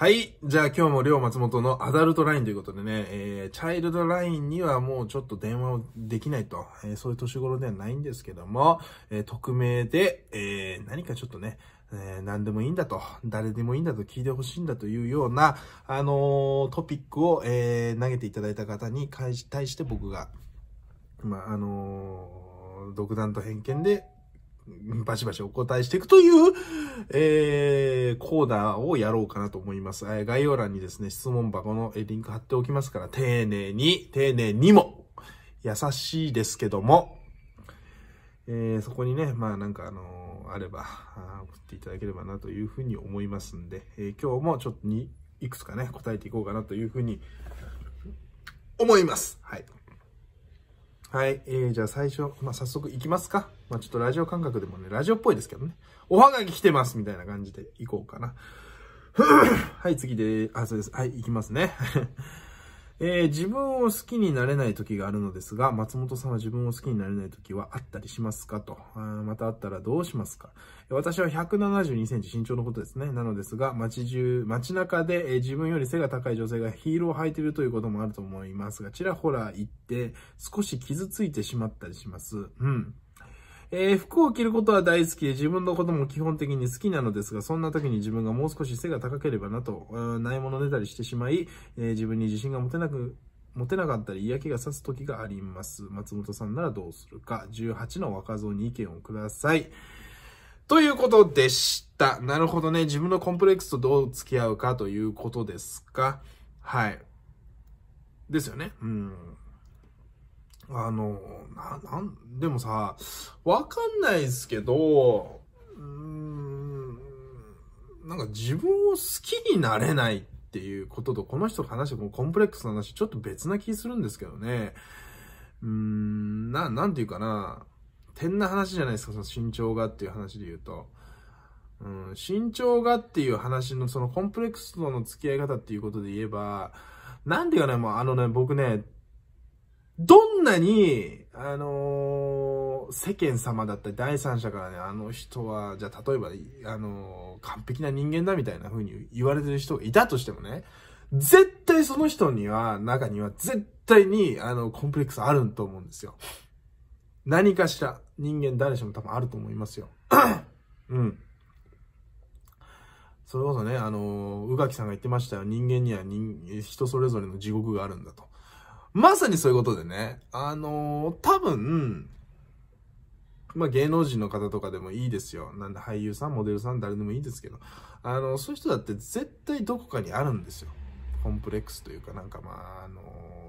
はい。じゃあ今日も両松本のアダルトラインということでね、えー、チャイルドラインにはもうちょっと電話をできないと、えー、そういう年頃ではないんですけども、えー、匿名で、えー、何かちょっとね、えー、何でもいいんだと、誰でもいいんだと聞いてほしいんだというような、あのー、トピックを、えー、投げていただいた方に対して僕が、まあ、あのー、独断と偏見でバシバシお答えしていくという、えー、コーナーをやろうかなと思います。えー、概要欄にですね、質問箱のリンク貼っておきますから、丁寧に、丁寧にも、優しいですけども、えー、そこにね、まあなんかあのー、あればあ、送っていただければなというふうに思いますんで、えー、今日もちょっとに、いくつかね、答えていこうかなというふうに思います。はい。はい。えー、じゃあ最初、まあ、早速行きますか。まあ、ちょっとラジオ感覚でもね、ラジオっぽいですけどね。おはがき来てますみたいな感じで行こうかな。はい、次で、あ、そうです。はい、行きますね。えー、自分を好きになれない時があるのですが、松本さんは自分を好きになれない時はあったりしますかと。またあったらどうしますか私は172センチ身長のことですね。なのですが、街中、街中で、え自分より背が高い女性がヒールを履いているということもあると思いますが、ちらほら行って少し傷ついてしまったりします。うん。えー、服を着ることは大好きで、自分のことも基本的に好きなのですが、そんな時に自分がもう少し背が高ければなと、ないものねたりしてしまい、えー、自分に自信が持てなく、持てなかったり嫌気がさす時があります。松本さんならどうするか。18の若造に意見をください。ということでした。なるほどね。自分のコンプレックスとどう付き合うかということですか。はい。ですよね。うん。あの、な、なん、でもさ、わかんないですけど、うーん、なんか自分を好きになれないっていうことと、この人の話、このコンプレックスの話、ちょっと別な気するんですけどね。うーん、な、なんていうかな、変な話じゃないですか、その身長がっていう話で言うと。うん、身長がっていう話のそのコンプレックスとの付き合い方っていうことで言えば、なんでかね、もうあのね、僕ね、どんなに、あのー、世間様だったり第三者からね、あの人は、じゃあ例えば、あのー、完璧な人間だみたいな風に言われてる人がいたとしてもね、絶対その人には、中には絶対に、あの、コンプレックスあると思うんですよ。何かしら、人間誰しも多分あると思いますよ。うん。それこそね、あのー、宇垣さんが言ってましたよ。人間には人、人それぞれの地獄があるんだと。まさにそういうことでね、あのー、多分、まあ、芸能人の方とかでもいいですよ。なんで俳優さん、モデルさん、誰でもいいですけど、あの、そういう人だって絶対どこかにあるんですよ。コンプレックスというか、なんかまあ、あの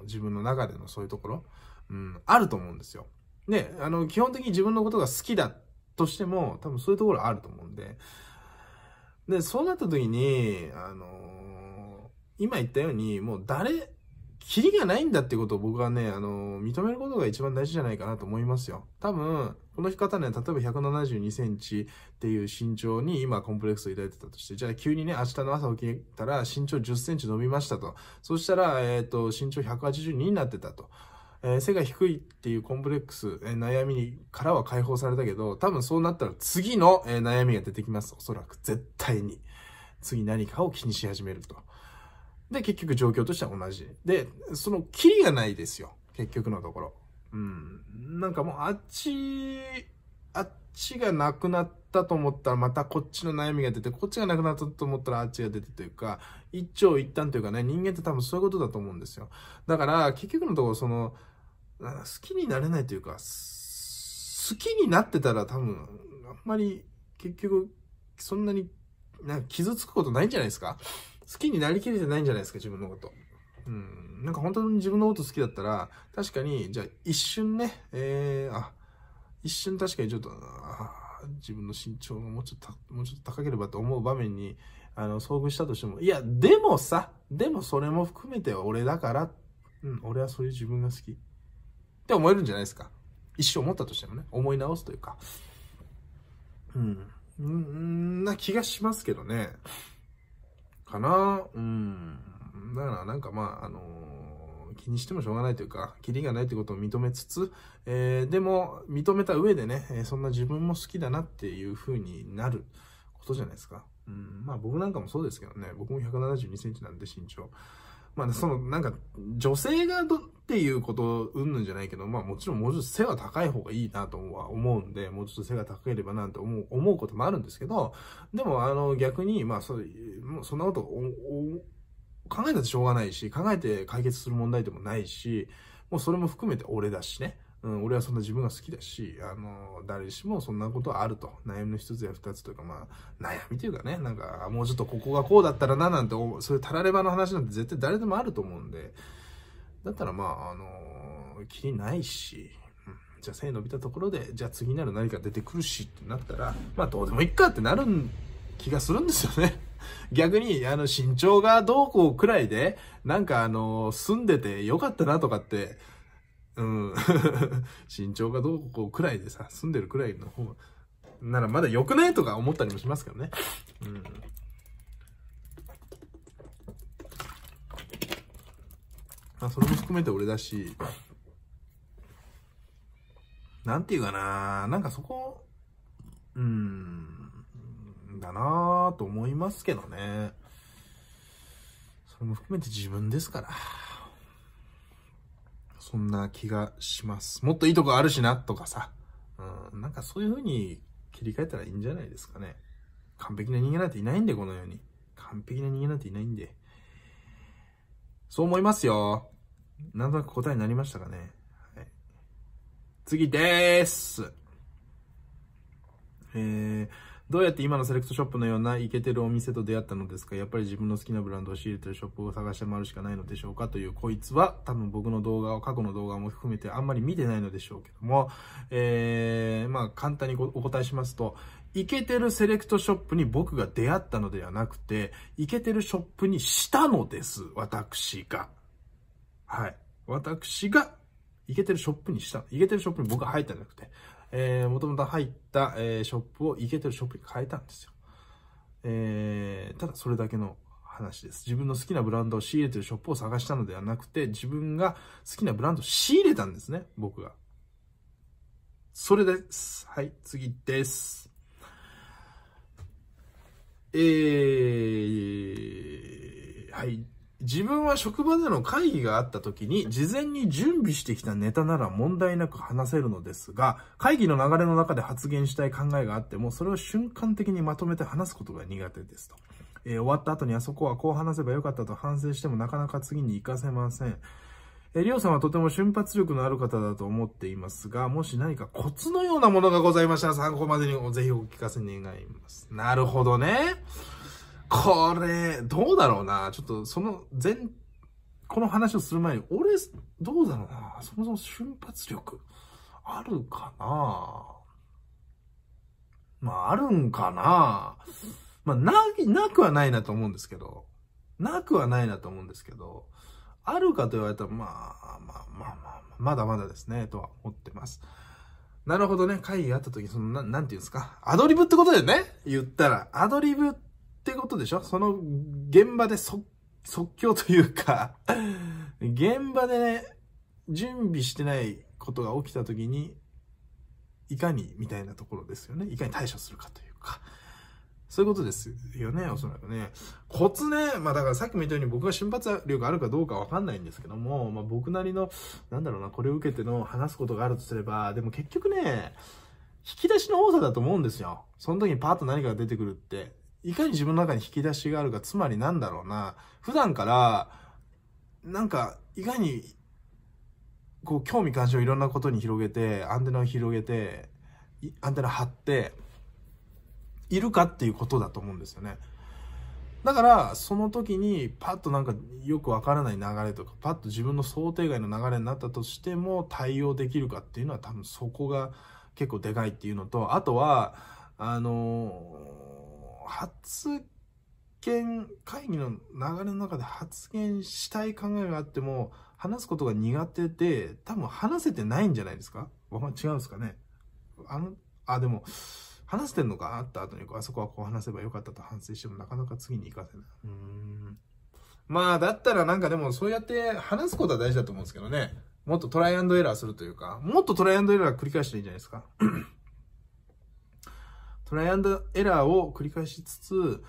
ー、自分の中でのそういうところ、うん、あると思うんですよ。ね、あの、基本的に自分のことが好きだとしても、多分そういうところあると思うんで、で、そうなった時に、あのー、今言ったように、もう誰キリがないんだってことを僕はね、あのー、認めることが一番大事じゃないかなと思いますよ。多分、この方ね、例えば172センチっていう身長に今コンプレックスを抱いてたとして、じゃあ急にね、明日の朝起きたら身長10センチ伸びましたと。そしたら、えっ、ー、と、身長182になってたと。えー、背が低いっていうコンプレックス、えー、悩みからは解放されたけど、多分そうなったら次の、えー、悩みが出てきます。おそらく絶対に。次何かを気にし始めると。で、結局状況としては同じ。で、その、キリがないですよ。結局のところ。うん。なんかもう、あっち、あっちがなくなったと思ったら、またこっちの悩みが出て、こっちがなくなったと思ったら、あっちが出てというか、一長一短というかね、人間って多分そういうことだと思うんですよ。だから、結局のところ、その、好きになれないというか、好きになってたら多分、あんまり、結局、そんなに、なんか傷つくことないんじゃないですか好きになりきれてないんじゃないですか、自分のこと。うん。なんか本当に自分のこと好きだったら、確かに、じゃあ一瞬ね、えー、あ、一瞬確かにちょっと、自分の身長がもうちょっと、もうちょっと高ければと思う場面に、あの、遭遇したとしても、いや、でもさ、でもそれも含めて俺だから、うん、俺はそういう自分が好き。って思えるんじゃないですか。一生思ったとしてもね、思い直すというか。うん。んな気がしますけどね。かな。うん。だからなんかまあ、あのー、気にしてもしょうがないというか、キリがないということを認めつつ、えー、でも、認めた上でね、そんな自分も好きだなっていう風になることじゃないですか。うん、まあ僕なんかもそうですけどね、僕も172センチなんで身長。まあ、その、なんか、女性がどっていうこと、うんぬんじゃないけど、まあもちろんもうちょっと背は高い方がいいなとは思うんで、もうちょっと背が高ければなんて思う、思うこともあるんですけど、でも、あの、逆に、まあ、そもうそんなこと考えたってしょうがないし、考えて解決する問題でもないし、もうそれも含めて俺だしね。うん、俺はそんな自分が好きだし、あの、誰しもそんなことあると。悩みの一つや二つというか、まあ、悩みというかね、なんか、もうちょっとここがこうだったらな、なんて、そういうたらればの話なんて絶対誰でもあると思うんで、だったらまあ、あの、気にないし、うん、じゃあ背伸びたところで、じゃあ次なる何か出てくるしってなったら、まあどうでもいいかってなる気がするんですよね。逆に、あの、身長がどうこうくらいで、なんかあの、住んでてよかったなとかって、うん。身 長がどうこうくらいでさ、住んでるくらいの方ならまだ良くないとか思ったりもしますけどね。うん。まあ、それも含めて俺だし、なんていうかな、なんかそこ、うん、だなぁと思いますけどね。それも含めて自分ですから。そんな気がします。もっといいとこあるしな、とかさ。うん、なんかそういう風に切り替えたらいいんじゃないですかね。完璧な人間なんていないんで、この世に。完璧な人間なんていないんで。そう思いますよ。なんとなく答えになりましたかね。はい、次でーす。えー、どうやって今のセレクトショップのようなイケてるお店と出会ったのですかやっぱり自分の好きなブランドを仕入れてるショップを探して回るしかないのでしょうかという、こいつは多分僕の動画を、過去の動画も含めてあんまり見てないのでしょうけども、えー、まあ簡単にお答えしますと、イケてるセレクトショップに僕が出会ったのではなくて、イケてるショップにしたのです。私が。はい。私が、イケてるショップにした。イケてるショップに僕が入ったんじゃなくて、えー、もともと入った、えー、ショップをイケてるショップに変えたんですよ。えー、ただそれだけの話です。自分の好きなブランドを仕入れてるショップを探したのではなくて、自分が好きなブランドを仕入れたんですね、僕が。それです。はい、次です。えー、はい。自分は職場での会議があった時に事前に準備してきたネタなら問題なく話せるのですが、会議の流れの中で発言したい考えがあっても、それを瞬間的にまとめて話すことが苦手ですと。えー、終わった後にあそこはこう話せばよかったと反省してもなかなか次に行かせません。えー、りょうさんはとても瞬発力のある方だと思っていますが、もし何かコツのようなものがございましたら参考までにぜひお聞かせ願います。なるほどね。これ、どうだろうな。ちょっと、その、全、この話をする前に、俺、どうだろうな。そもそも瞬発力、あるかな。まあ、あるんかな。まあ、な、なくはないなと思うんですけど。なくはないなと思うんですけど。あるかと言われたら、まあ、まあ、まあ、まあ、まだまだですね、とは思ってます。なるほどね。会議あった時、その、ななんていうんですか。アドリブってことだよね言ったら。アドリブって、ってことでしょその現場で即、興というか現場でね、準備してないことが起きた時に、いかにみたいなところですよね。いかに対処するかというか。そういうことですよね、おそらくね。コツね、まあだからさっきも言ったように僕が瞬発力あるかどうかわかんないんですけども、まあ僕なりの、なんだろうな、これを受けての話すことがあるとすれば、でも結局ね、引き出しの多さだと思うんですよ。その時にパーッと何かが出てくるって。いかに自分の中に引き出しがあるか、つまりなんだろうな、普段から、なんか、いかに、こう、興味関心をいろんなことに広げて、アンテナを広げて、アンテナ張って、いるかっていうことだと思うんですよね。だから、その時に、パッとなんかよくわからない流れとか、パッと自分の想定外の流れになったとしても対応できるかっていうのは多分そこが結構でかいっていうのと、あとは、あのー発言、会議の流れの中で発言したい考えがあっても、話すことが苦手で、多分話せてないんじゃないですか違うんですかねあの、あ、でも、話せてんのかあった後に、あそこはこう話せばよかったと反省してもなかなか次に行かせない。うん。まあ、だったらなんかでもそうやって話すことは大事だと思うんですけどね。もっとトライアンドエラーするというか、もっとトライアンドエラー繰り返していいんじゃないですか。トライアンドエラーを繰り返しつつ、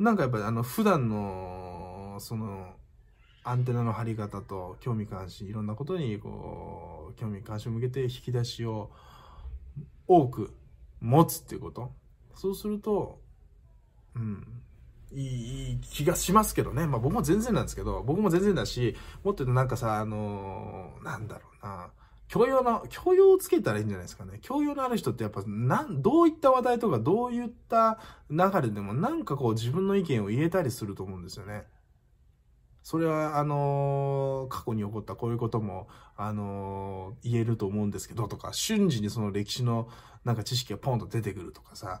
なんかやっぱりあの普段の、その、アンテナの張り方と興味関心、いろんなことにこう、興味関心を向けて引き出しを多く持つっていうこと。そうすると、うん、いい気がしますけどね。まあ僕も全然なんですけど、僕も全然だし、もっとなんかさ、あのー、なんだろうな。教養の、教養をつけたらいいんじゃないですかね。教養のある人ってやっぱ、なん、どういった話題とか、どういった流れでも、なんかこう自分の意見を言えたりすると思うんですよね。それは、あのー、過去に起こったこういうことも、あのー、言えると思うんですけどとか、瞬時にその歴史のなんか知識がポンと出てくるとかさ、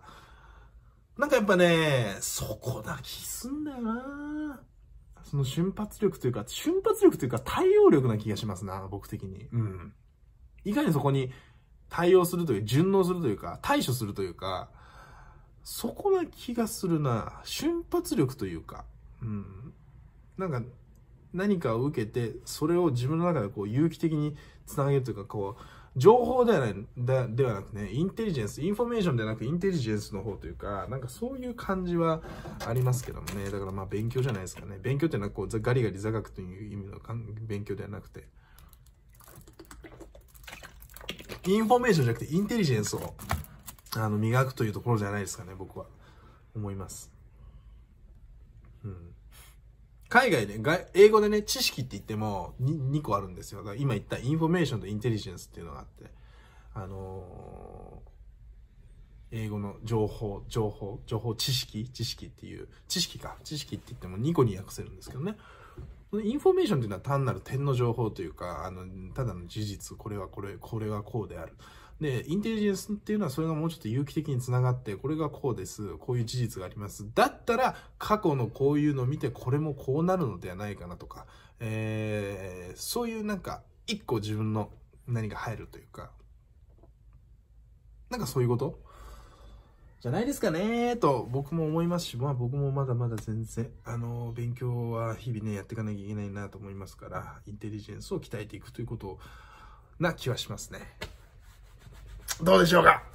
なんかやっぱね、そこな気すんだよなその瞬発力というか、瞬発力というか対応力な気がしますな、僕的に。うん。いかにそこに対応するという、順応するというか、対処するというか、そこな気がするな。瞬発力というか、うん。なんか、何かを受けて、それを自分の中でこう、有機的につなげるというか、こう、情報ではない、ではなくね、インテリジェンス、インフォメーションではなくインテリジェンスの方というか、なんかそういう感じはありますけどもね。だからまあ勉強じゃないですかね。勉強っていうのはこう、ガリガリ座学という意味の勉強ではなくて。インフォメーションじゃなくてインテリジェンスを、あの、磨くというところじゃないですかね、僕は。思います。うん。海外で、ね、英語でね、知識って言っても 2, 2個あるんですよ。だから今言ったインフォメーションとインテリジェンスっていうのがあって、あのー、英語の情報、情報、情報知識、知識っていう、知識か、知識って言っても2個に訳せるんですけどね。そのインフォメーションというのは単なる点の情報というか、あの、ただの事実、これはこれ、これはこうである。で、インテリジェンスっていうのはそれがもうちょっと有機的につながって、これがこうです、こういう事実があります。だったら、過去のこういうのを見て、これもこうなるのではないかなとか、えー、そういうなんか、一個自分の何か入るというか、なんかそういうことじゃないですかねと僕も思いますし、まあ僕もまだまだ全然、あの、勉強は日々ね、やっていかなきゃいけないなと思いますから、インテリジェンスを鍛えていくということな気はしますね。どうでしょうか